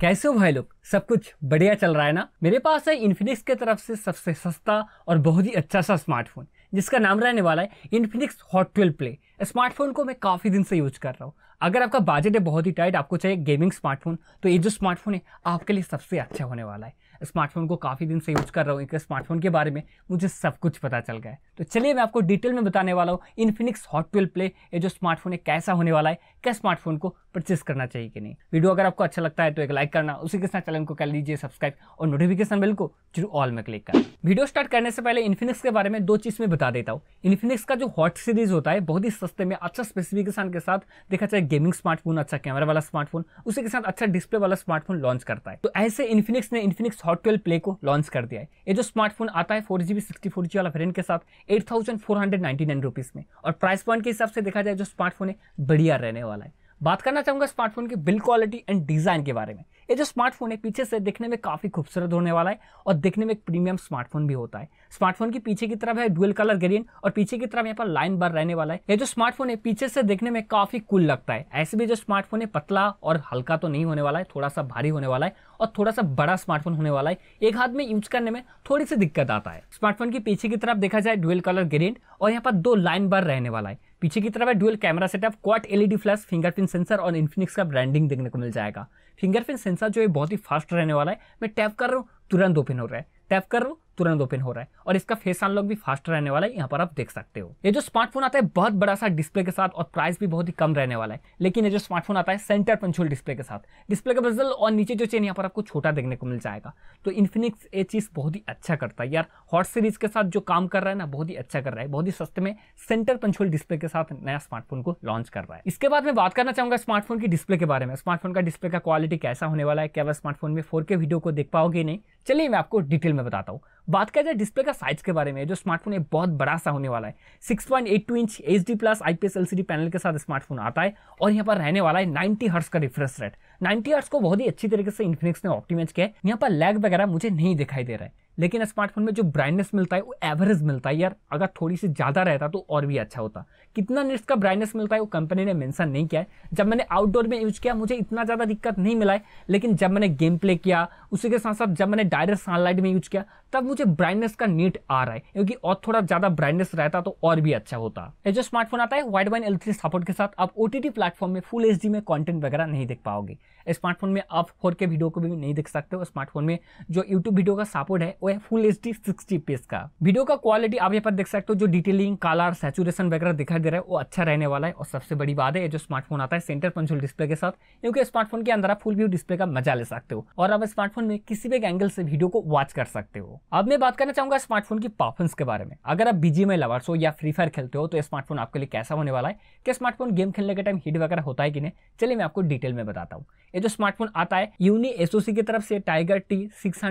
कैसे हो भाई लोग सब कुछ बढ़िया चल रहा है ना मेरे पास है इन्फिनिक्स के तरफ से सबसे सस्ता और बहुत ही अच्छा सा स्मार्टफोन जिसका नाम रहने वाला है Infinix Hot twelve Play smartphone को मैं काफ़ी दिन से यूज कर रहा हूँ अगर आपका बजट है बहुत ही टाइट आपको चाहिए गेमिंग स्मार्टफोन तो ये जो स्मार्टफोन है आपके लिए सबसे अच्छा होने वाला है स्मार्टफोन को काफ़ी दिन से यूज़ कर रहा हूँ इनके स्मार्टफोन के बारे में मुझे सब कुछ पता चल गया है तो चलिए मैं आपको डिटेल में बताने वाला हूँ इन्फिनिक्स हॉट ट्वेल्व प्ले ये जो स्मार्टफोन है कैसा होने वाला है क्या स्मार्टफोन को परचेस करना चाहिए कि नहीं वीडियो अगर आपको अच्छा लगता है तो एक लाइक करना उसी के साथ चैनल को कर लीजिए सब्सक्राइब और नोटिफिकेशन बिल को जरूर ऑल में क्लिक करना वीडियो स्टार्ट करने से पहले इन्फिनिक्स के बारे में दो चीज़ में बता देता हूँ इन्फिनिक्स का जो हॉट सीरीज होता है बहुत ही सस्ते में अच्छा स्पेसिफिकेशन के साथ देखा जाए गेमिंग स्मार्टफोन अच्छा कैमरा वाला स्मार्टफोन उसी के साथ अच्छा डिस्प्ले वाला स्मार्टफोन लॉन्च करता है तो ऐसे इन्फिनिक्स ने इन्फिनिक्स हॉट ट्वेल्व प्ले को लॉन्च कर दिया है ये जो स्मार्टफोन आता है four G B sixty four G B variant के साथ eight thousand four hundred ninety nine rupees में और प्राइस पॉइंट के हिसाब से देखा जाए जो स्मार्टफोन है बढ़िया रहने वाला है बात करना चाहूँगा स्मार्टफोन की बिल्ड क्वालिटी एंड डिज़ाइन के बारे में ये जो स्मार्टफोन है पीछे से दिखने में काफ़ी खूबसूरत होने वाला है और दिखने में एक प्रीमियम स्मार्टफोन भी होता है स्मार्टफोन की पीछे की तरफ है डुअल कलर ग्रीन और पीछे की तरफ यहाँ पर लाइन बार रहने वाला है ये जो स्मार्टफोन है पीछे से देखने में काफ़ी कुल लगता है ऐसे भी जो स्मार्टफोन है पतला और हल्का तो नहीं होने वाला है थोड़ा सा भारी होने वाला है और थोड़ा सा बड़ा स्मार्टफोन होने वाला है एक हाथ में यूज करने में थोड़ी सी दिक्कत आता है स्मार्टफोन की पीछे की तरफ देखा जाए डुअल कलर ग्रीन और यहाँ पर दो लाइन बार रहने वाला है पीछे की तरफ है dual camera setup quad LED flash fingerprint sensor और इन्फिनिक्स का ब्रांडिंग देखने को मिल जाएगा फिंगरप्रिंट सेंसर जो है बहुत ही फास्ट रहने वाला है मैं टैप कर रहा हूँ तुरंत ओपन हो रहा है टैप कर रहा हूँ तुरंत ओपन हो रहा है और इसका फेस अनलॉक भी फास्ट रहने वाला है यहाँ पर आप देख सकते हो ये जो स्मार्टफोन आता है बहुत बड़ा सा डिस्प्ले के साथ और प्राइस भी बहुत ही कम रहने वाला है लेकिन ये जो स्मार्टफोन आता है सेंटर पंचोल डिस्प्ले के साथ डिस्प्ले का बजल और नीचे जो चेन यहाँ पर आपको छोटा देखने को मिल जाएगा तो इन्फिनिक्स ये चीज़ बहुत ही अच्छा करता है यार हॉट सीरीज के साथ जो काम कर रहा है ना बहुत ही अच्छा कर रहा है बहुत ही सस्ते में सेंटर पंचोल डिस्प्ले के साथ नया स्मार्टफोन को लॉन्च कर रहा है इसके बाद मैं बात करना चाहूंगा स्मार्टफोन की डिस्प्ले के बारे में स्मार्टफोन का डिस्प्ले का क्वालिटी कैसा होने वाला है क्या स्मार्टफोन में फोर वीडियो को देख पाओगे नहीं चलिए मैं आपको डिटेल में बताता हूँ बात किया जाए डिस्प्ले का साइज के बारे में जो स्मार्टफोन है बहुत बड़ा सा होने वाला है 6.82 inch H D plus I P panel के साथ स्मार्टफोन आता है और यहाँ पर रहने वाला है 90 हर्ट्स का रिफ्रेश रेट 90 हर्ट्स को बहुत ही अच्छी तरीके से इन्फिनिक्स ने ऑप्टिमाइज किया है यहाँ पर लैग वगैरह मुझे नहीं दिखाई दे रहा है लेकिन स्मार्टफोन में जो ब्राइटनेस मिलता है वो एवरेज मिलता है यार अगर थोड़ी सी ज़्यादा रहता तो और भी अच्छा होता कितना निट्स का ब्राइटनेस मिलता है वो कंपनी ने मेंशन नहीं किया है जब मैंने आउटडोर में यूज़ किया मुझे इतना ज़्यादा दिक्कत नहीं मिला है लेकिन जब मैंने गेम प्ले किया उसी के साथ साथ जब मैंने डायरेक्ट सनलाइट में यूज़ किया तब मुझे ब्राइटनेस का नीट आ रहा है क्योंकि और थोड़ा ज़्यादा ब्राइटनेस रहता तो और भी अच्छा होता ये जो स्मार्टफोन आता है वाइड वाइन एल सपोर्ट के साथ आप ओ टी प्लेटफॉर्म में फुल एच में कॉन्टेंट वगैरह नहीं देख पाओगे स्मार्टफोन में आप फोर वीडियो को भी नहीं देख सकते हो स्मार्टफोन में जो यूट्यूब वीडियो का सपोर्ट है वो वो है फुल एच डी सिक्सटी पेज का वीडियो का क्वालिटी आप यहाँ पर देख सकते हो जो डिटेलिंग कलर सेचुरेशन वगैरह दिखाई दे रहा है वो अच्छा रहने वाला है और सबसे बड़ी बात है जो स्मार्टफोन आता है सेंटर पंचोल डिस्प्ले के साथ क्योंकि स्मार्टफोन के अंदर आप फुल व्यू डिस्प्ले का मजा ले सकते हो और आप स्मार्टफोन में किसी भी एंगल से वीडियो को वॉच कर सकते हो अब मैं बात करना चाहूंगा स्मार्टफोन की परफॉर्मेंस के बारे में अगर आप बीजी में लवर्स हो या फ्री फायर खेलते हो तो स्मार्टफोन आपके लिए कैसा होने वाला है क्या स्मार्टफोन गेम खेलने के टाइम हीट वगैरह होता है कि नहीं चलिए मैं आपको डिटेल में बताता हूँ ये जो स्मार्टफोन आता है यूनी एसओसी की तरफ से टाइगर टी सिक्स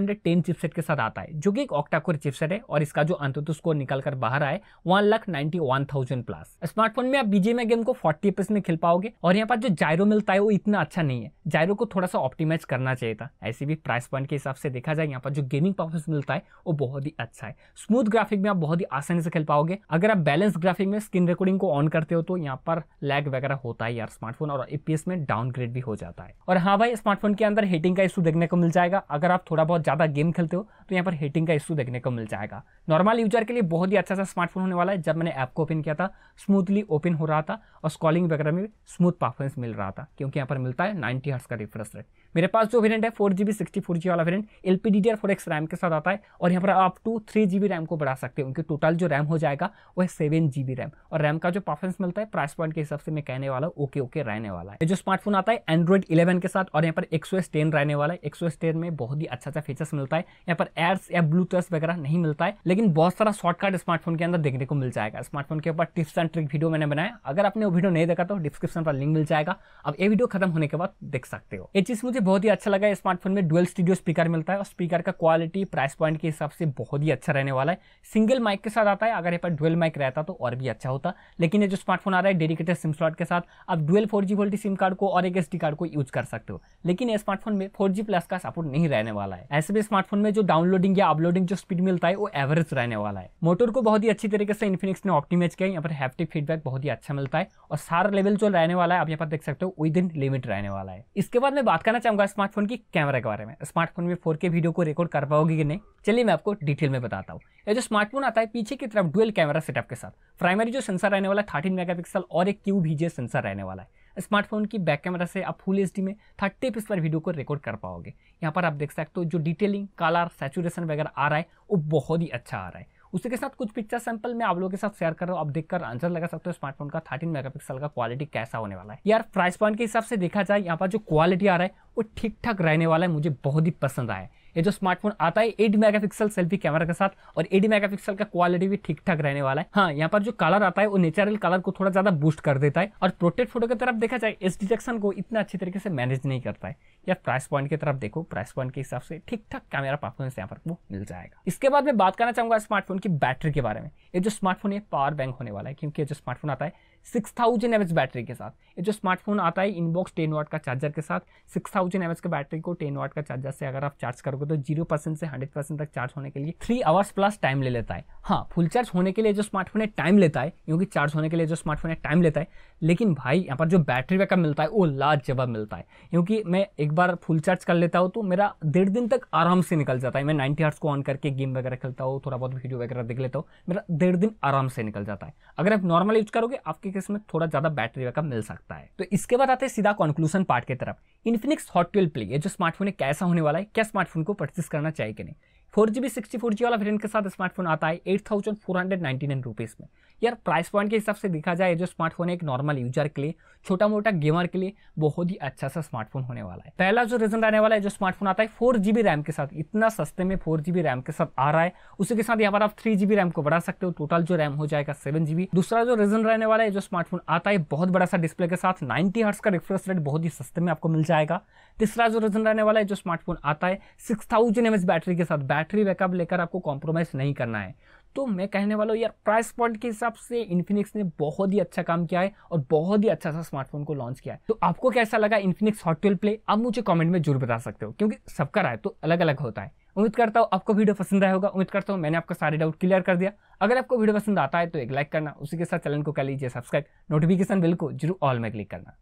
चिपसेट के साथ आता है है जो कि एक ऑक्टाकोर चिपसेट है और इसका जो अंतुतु स्कोर निकल कर बाहर आए one lakh ninety one thousand plus smartphone में आप बीजेएमआई गेम को फोर्टी एपीएस में खेल पाओगे और यहाँ पर जो जायरो मिलता है वो इतना अच्छा नहीं है जायरो को थोड़ा सा ऑप्टिमाइज करना चाहिए था ऐसे भी प्राइस पॉइंट के हिसाब से देखा जाए यहाँ पर जो गेमिंग परफॉर्मेंस मिलता है वो बहुत ही अच्छा है स्मूथ ग्राफिक में आप बहुत ही आसानी से खेल पाओगे अगर आप बैलेंस ग्राफिक में स्क्रीन रिकॉर्डिंग को ऑन करते हो तो यहाँ पर लैग वगैरह होता है यार स्मार्टफोन और एपीएस में डाउनग्रेड भी हो जाता है और हाँ भाई स्मार्टफोन के अंदर हीटिंग का इशू देखने को मिल जाएगा अगर आप थोड़ा बहुत ज्यादा गेम खेलते हो तो यहाँ पर हीटिंग का इशू देखने को मिल जाएगा नॉर्मल यूजर के लिए बहुत ही अच्छा सा स्मार्टफोन होने वाला है जब मैंने ऐप को ओपन किया था स्मूथली ओपन हो रहा था और स्कॉलिंग वगैरह में स्मूथ परफॉर्मेंस मिल रहा था क्योंकि यहाँ पर मिलता है नाइन्टी हर्ट्स का रिफ्रेश रेट मेरे पास जो वेरियंट है four G B sixty four G B variant L P D D R four X RAM के साथ आता है और यहाँ पर आप two three G B RAM को बढ़ा सकते हैं उनके टोटल जो रैम हो जाएगा वो है सेवन जी बी रैम और रैम का जो परफॉर्मेंस मिलता है प्राइस पॉइंट के हिसाब से मैं कहने वाला हूँ ओके ओके रहने वाला है जो स्मार्टफोन आता है एंड्रॉइड इलेवन के साथ और यहाँ पर एक सौ टेन रहने वाला है एक सौ टेन में बहुत ही अच्छा अच्छा फीचर्स मिलता है यहाँ पर एड्स या ब्लूटूथ वगैरह नहीं मिलता है लेकिन बहुत सारा शॉर्टकट स्मार्टफोन के अंदर देखने को मिल जाएगा स्मार्टफोन के ऊपर टिप्स एंड ट्रिक वीडियो मैंने बनाया अगर आपने वो वीडियो नहीं देखा तो डिस्क्रिप्शन पर लिंक मिल जाएगा अब ये वीडियो खत्म होने के बाद देख सकते हो ये चीज मुझे बहुत ही अच्छा लगा स्मार्टफोन में डुअल स्टूडियो स्पीकर मिलता है और स्पीकर का क्वालिटी प्राइस पॉइंट के हिसाब से बहुत ही अच्छा रहने वाला है सिंगल माइक के साथ आता है अगर यहाँ पर डुअल माइक रहता तो और भी अच्छा होता लेकिन ये जो स्मार्टफोन आ रहा है डेडिकेटेड सिम स्लॉट के साथ आप dual four G SIM card को और एक एस कार्ड को यूज कर सकते हो लेकिन स्मार्टफोन में फोर प्लस का सपोर्ट नहीं रहने वाला है ऐसे भी स्मार्टफोन में जो डाउनलोडिंग या अपलोडिंग जो स्पीड मिलता है वो एवरेज रहने वाला है मोटर को बहुत ही अच्छी तरीके से इन्फिनिक्स ने ऑप्टिमाइज किया यहाँ पर हैप्टिक फीडबैक बहुत ही अच्छा मिलता है और सारा लेवल जो रहने वाला है आप यहाँ पर देख सकते हो विद इन लिमिट रहने वाला है इसके बाद मैं बात करना चाहूंगा स्मार्टफोन की कैमरा के बारे में स्मार्टफोन में फोर के वीडियो को रिकॉर्ड कर पाओगे कि नहीं चलिए मैं आपको डिटेल में बताता हूँ ये जो स्मार्टफोन आता है पीछे की तरफ डुअल कैमरा सेटअप के साथ प्राइमरी जो सेंसर रहने वाला है थर्टीन मेगापिक्सल और एक क्यू भीजे सेंसर रहने वाला है स्मार्टफोन की बैक कैमरा से आप फुल एच में थर्टी पिक्स पर वीडियो को रिकॉर्ड कर पाओगे यहाँ पर आप देख सकते हो जो डिटेलिंग कलर सेचुरेशन वगैरह आ रहा है वो बहुत ही अच्छा आ रहा है उसी के साथ कुछ पिक्चर सैंपल मैं आप लोगों के साथ शेयर कर रहा हूँ आप देखकर आंसर लगा सकते हो स्मार्टफोन का थर्टीन मेगापिक्सल का क्वालिटी कैसा होने वाला है यार प्राइस पॉइंट के हिसाब से देखा जाए यहाँ पर जो क्वालिटी आ रहा है वो ठीक ठाक रहने वाला है मुझे बहुत ही पसंद आया ये जो स्मार्टफोन आता है एट मेगापिक्सल सेल्फी कैमरा के साथ और एट मेगापिक्सल का क्वालिटी भी ठीक ठाक रहने वाला है हाँ यहाँ पर जो कलर आता है वो नेचुरल कलर को थोड़ा ज्यादा बूस्ट कर देता है और प्रोटेक्ट फोटो की तरफ देखा जाए इस डिटेक्शन को इतना अच्छी तरीके से मैनेज नहीं करता है या प्राइस पॉइंट की तरफ देखो प्राइस पॉइंट के हिसाब से ठीक ठाक कैमरा परफॉर्मेंस यहाँ पर वो मिल जाएगा इसके बाद मैं बात करना चाहूंगा स्मार्टफोन की बैटरी के बारे में ये जो स्मार्टफोन है पावर बैंक होने वाला है क्योंकि जो स्मार्टफोन आता है सिक्स थाउजेंड एम बैटरी के साथ ये जो स्मार्टफोन आता है इनबॉक्स टेन वाट का चार्जर के साथ सिक्स थाउजेंड एम के बैटरी को टेन वाट का चार्जर से अगर आप चार्ज करोगे तो जीरो परसेंट से हंड्रेड परसेंट तक चार्ज होने के लिए थ्री आवर्स प्लस टाइम ले लेता है हाँ फुल चार्ज होने के लिए जो स्मार्टफोन है टाइम लेता है क्योंकि चार्ज होने के लिए जो स्मार्टफोन है टाइम लेता है लेकिन भाई यहाँ पर जो बैटरी बैकअप मिलता है वो लाजवाब मिलता है क्योंकि मैं एक बार फुल चार्ज कर लेता हूँ तो मेरा डेढ़ दिन तक आराम से निकल जाता है मैं नाइनटी हर्ट्स को ऑन करके गेम वगैरह खेलता हूँ थोड़ा बहुत वीडियो वगैरह देख लेता हूँ मेरा डेढ़ दिन आराम से निकल जाता है अगर आप नॉर्मल यूज करोगे आपके कि इसमें थोड़ा ज़्यादा बैटरी बैकअप मिल सकता है तो इसके बाद आते हैं सीधा कॉन्क्लूसन पार्ट की तरफ इन्फिनिक्स हॉट ट्वेल्व प्ले ये जो स्मार्टफोन है कैसा होने वाला है क्या स्मार्टफोन को परचेस करना चाहिए कि नहीं four G B sixty four G B variant के साथ स्मार्टफोन आता है eight thousand four hundred ninety nine rupees में यार प्राइस पॉइंट के हिसाब से देखा जाए जो स्मार्टफोन है एक नॉर्मल यूजर के लिए छोटा मोटा गेमर के लिए बहुत ही अच्छा सा स्मार्टफोन होने वाला है पहला जो रिजल्ट आने वाला है जो स्मार्टफोन आता है फोर रैम के साथ इतना सस्ते में फोर रैम के साथ आ रहा है उसी के साथ यहाँ पर आप थ्री रैम को बढ़ा सकते हो टोटल जो रैम हो जाएगा सेवन दूसरा जो रिजल्ट रहने वाला है जो स्मार्टफोन आता है बहुत बड़ा सा डिस्प्ले के साथ नाइन्टी हर्ट्स का रिफ्रेश रेट बहुत ही सस्ते में आपको मिल जाएगा तीसरा जो रिजल्ट रहने वाला है जो स्मार्टफोन आता है सिक्स थाउजेंड बैटरी के साथ बैटरी बैकअप लेकर आपको कॉम्प्रोमाइज नहीं करना है तो मैं कहने वाला हूँ यार प्राइस पॉइंट के हिसाब से इन्फिनिक्स ने बहुत ही अच्छा काम किया है और बहुत ही अच्छा सा स्मार्टफोन को लॉन्च किया है तो आपको कैसा लगा इन्फिनिक्स हॉट ट्वेल्व प्ले आप मुझे कॉमेंट में जरूर बता सकते हो क्योंकि सबका राय तो अलग अलग होता है उम्मीद करता हूँ आपको वीडियो पसंद आया होगा उम्मीद करता हूँ मैंने आपका सारे डाउट क्लियर कर दिया अगर आपको वीडियो पसंद आता है तो एक लाइक करना उसी के साथ चैनल को कर लीजिए सब्सक्राइब नोटिफिकेशन बिल को जरूर ऑल में क्लिक करना